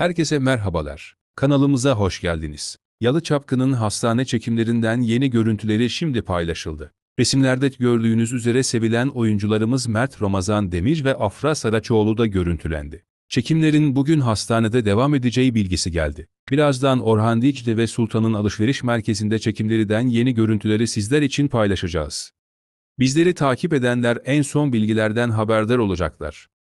Herkese merhabalar. Kanalımıza hoş geldiniz. Yalı Çapkın'ın hastane çekimlerinden yeni görüntüleri şimdi paylaşıldı. Resimlerde gördüğünüz üzere sevilen oyuncularımız Mert Ramazan Demir ve Afra Saraçoğlu da görüntülendi. Çekimlerin bugün hastanede devam edeceği bilgisi geldi. Birazdan Orhan Dicde ve Sultan'ın alışveriş merkezinde çekimleriden yeni görüntüleri sizler için paylaşacağız. Bizleri takip edenler en son bilgilerden haberdar olacaklar.